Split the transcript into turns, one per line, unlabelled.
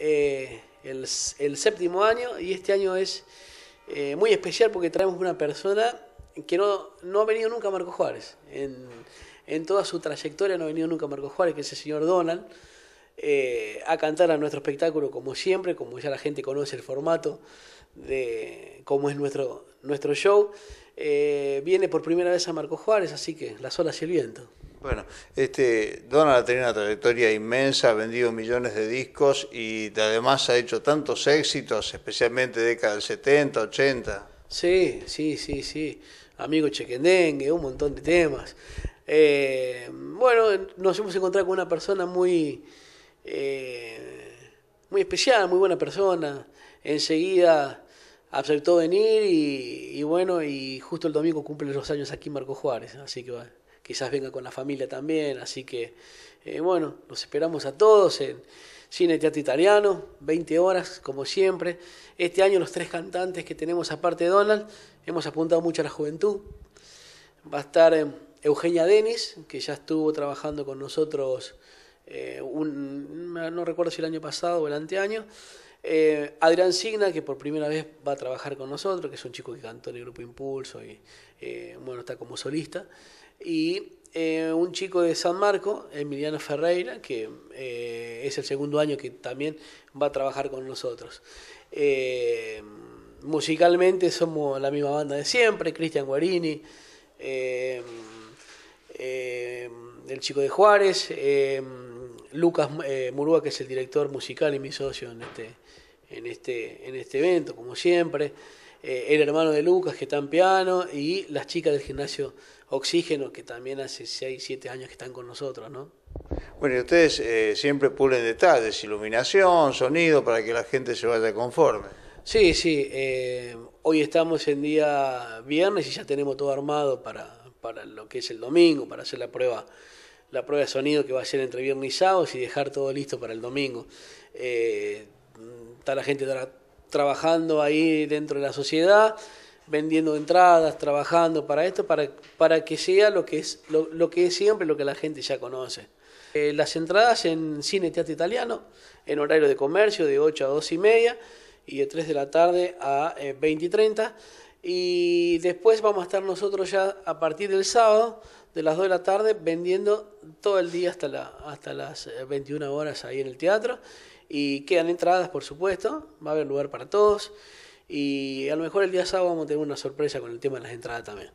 Eh, el, séptimo año y este año es eh, muy especial porque traemos una persona que no, ha venido nunca a Marco Juárez. En, toda su trayectoria no ha venido nunca a Marco Juárez, que es el señor Donald, eh, a cantar a nuestro espectáculo como siempre, como ya la gente conoce el formato de cómo es nuestro, nuestro show. viene por primera vez a Marco Juárez, así que las olas y el viento.
Bueno, este, Donald ha tenido una trayectoria inmensa, ha vendido millones de discos y además ha hecho tantos éxitos, especialmente década del 70, 80.
Sí, sí, sí, sí. Amigo Chequendengue, un montón de temas. Eh, bueno, nos hemos encontrado con una persona muy, eh, muy especial, muy buena persona. Enseguida aceptó venir y, bueno, y justo el domingo cumple los años aquí Marco Juárez, así que va quizás venga con la familia también, así que eh, bueno, los esperamos a todos en Cine Teatro Italiano, 20 horas como siempre. Este año los tres cantantes que tenemos aparte de Donald, hemos apuntado mucho a la juventud. Va a estar eh, Eugenia Denis, que ya estuvo trabajando con nosotros, eh, un, no recuerdo si el año pasado o el anteaño. Eh, Adrián Signa, que por primera vez va a trabajar con nosotros, que es un chico que cantó en el grupo Impulso y eh, bueno, está como solista. Y eh, un chico de San Marco, Emiliano Ferreira, que es el segundo año que también va a trabajar con nosotros. musicalmente somos la misma banda de siempre, Cristian Guarini, el chico de Juárez. Lucas eh, Murúa, que es el director musical y mi socio en este, en este, en este evento, como siempre. Eh, el hermano de Lucas, que está en piano, y las chicas del gimnasio Oxígeno, que también hace 6, 7 años que están con nosotros, ¿no?
Bueno, y ustedes eh, siempre pulen detalles, iluminación, sonido, para que la gente se vaya conforme.
Sí, sí. hoy estamos en día viernes y ya tenemos todo armado para, para lo que es el domingo, para hacer la prueba la prueba de sonido que va a ser entre viernes y sábados y dejar todo listo para el domingo. Eh, está la gente trabajando ahí dentro de la sociedad, vendiendo entradas, trabajando para esto, para, para que sea lo que, es, lo, que es siempre, lo que la gente ya conoce. Eh, las entradas en Cine Teatro Italiano, en horario de comercio de 8 a 2 y media y de 3 de la tarde a 20 eh, y 30. Y después vamos a estar nosotros ya a partir del sábado, de las 2 de la tarde, vendiendo todo el día hasta, la, hasta las 21 eh, horas ahí en el teatro. Y quedan entradas, por supuesto, va a haber lugar para todos. Y a lo mejor el día sábado vamos a tener una sorpresa con el tema de las entradas también.